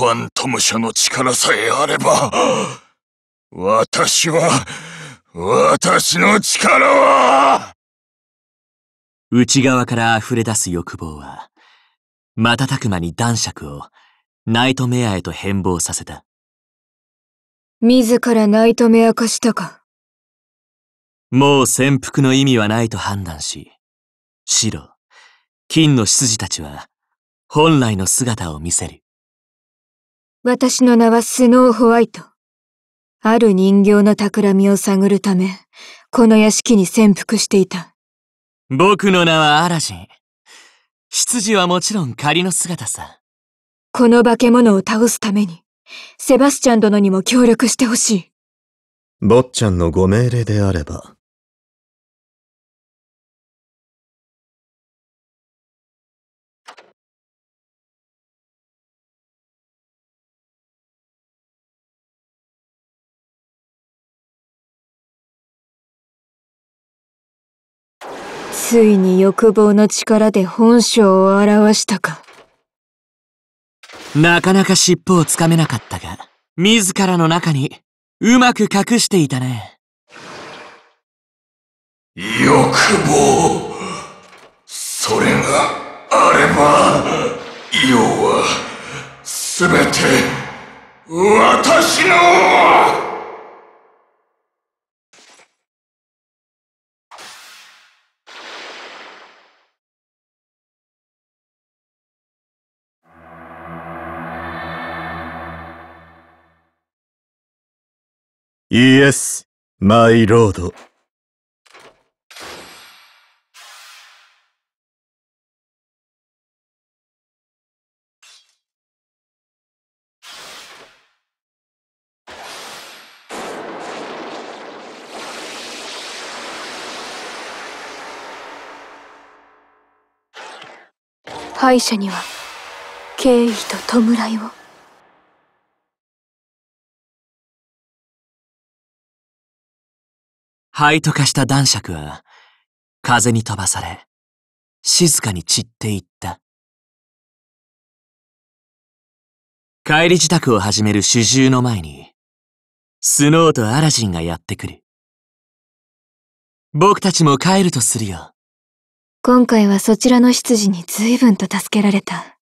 ファントム社の力さえあれば、私は、私の力は内側から溢れ出す欲望は、瞬く間に男爵をナイトメアへと変貌させた。自らナイトメア化したか。もう潜伏の意味はないと判断し、白、金の執事たちは本来の姿を見せる。私の名はスノーホワイト。ある人形の企みを探るため、この屋敷に潜伏していた。僕の名はアラジン。執はもちろん仮の姿さ。この化け物を倒すために、セバスチャン殿にも協力してほしい。坊ちゃんのご命令であれば、ついに欲望の力で本性を表したか。なかなか尻尾をつかめなかったが、自らの中にうまく隠していたね。欲望イエス、マイロード。敗者には敬意と弔いを。灰と化した男爵は、風に飛ばされ、静かに散っていった。帰り支度を始める主従の前に、スノーとアラジンがやってくる。僕たちも帰るとするよ。今回はそちらの執事に随分と助けられた。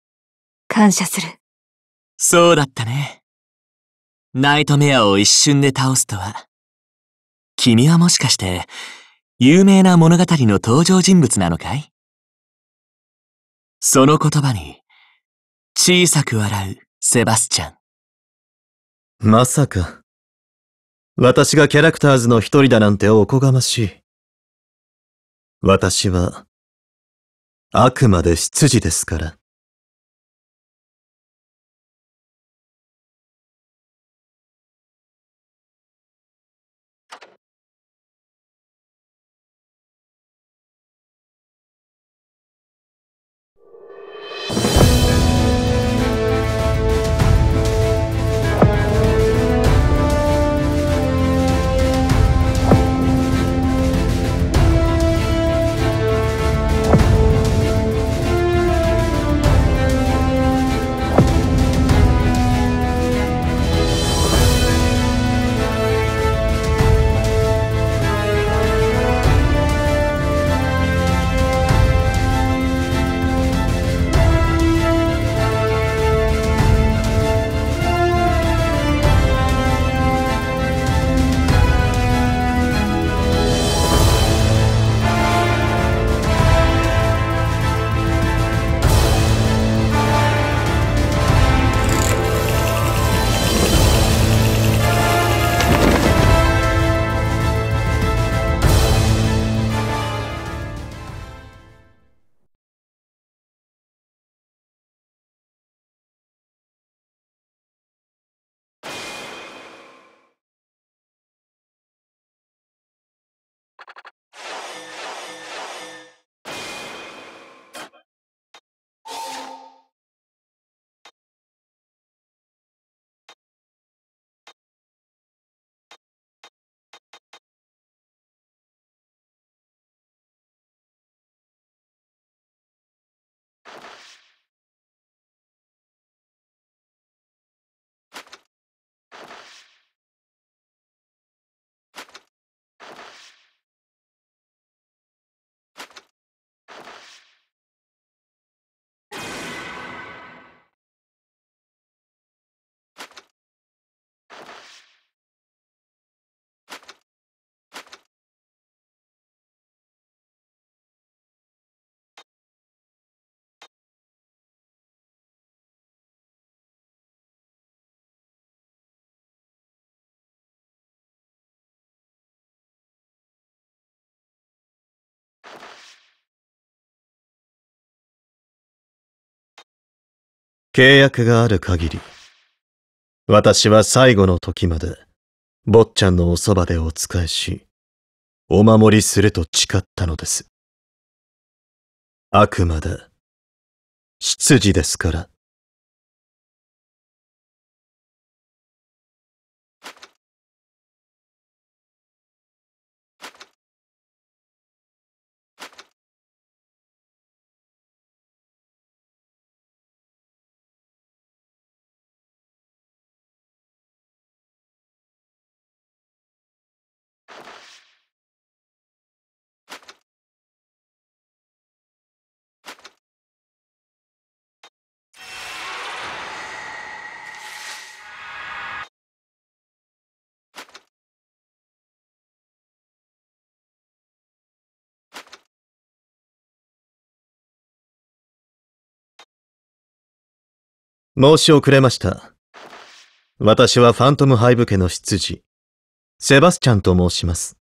感謝する。そうだったね。ナイトメアを一瞬で倒すとは、君はもしかして、有名な物語の登場人物なのかいその言葉に、小さく笑うセバスチャン。まさか、私がキャラクターズの一人だなんておこがましい。私は、あくまで執事ですから。Thank you. 契約がある限り、私は最後の時まで、坊ちゃんのおそばでお仕えし、お守りすると誓ったのです。あくまで、執事ですから。申し遅れました。私はファントムハイブ家の執事、セバスチャンと申します。